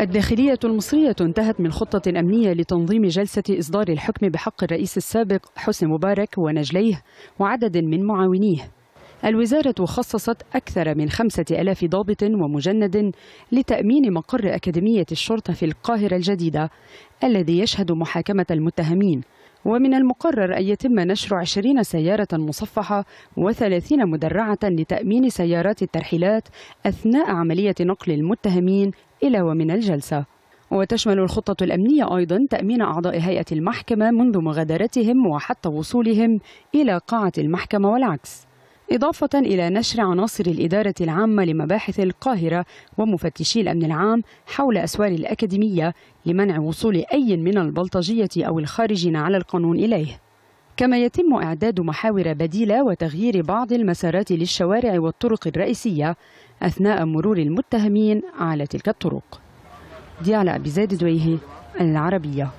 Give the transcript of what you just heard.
الداخلية المصرية انتهت من خطة أمنية لتنظيم جلسة إصدار الحكم بحق الرئيس السابق حسني مبارك ونجليه وعدد من معاونيه الوزارة خصصت أكثر من خمسة ألاف ضابط ومجند لتأمين مقر أكاديمية الشرطة في القاهرة الجديدة الذي يشهد محاكمة المتهمين ومن المقرر أن يتم نشر 20 سيارة مصفحة و30 مدرعة لتأمين سيارات الترحيلات أثناء عملية نقل المتهمين إلى ومن الجلسة وتشمل الخطة الأمنية أيضا تأمين أعضاء هيئة المحكمة منذ مغادرتهم وحتى وصولهم إلى قاعة المحكمة والعكس إضافة إلى نشر عناصر الإدارة العامة لمباحث القاهرة ومفتشي الأمن العام حول أسوار الأكاديمية لمنع وصول أي من البلطجية أو الخارجين على القانون إليه كما يتم إعداد محاور بديلة وتغيير بعض المسارات للشوارع والطرق الرئيسية أثناء مرور المتهمين على تلك الطرق دي على أبي زيد دويهي العربية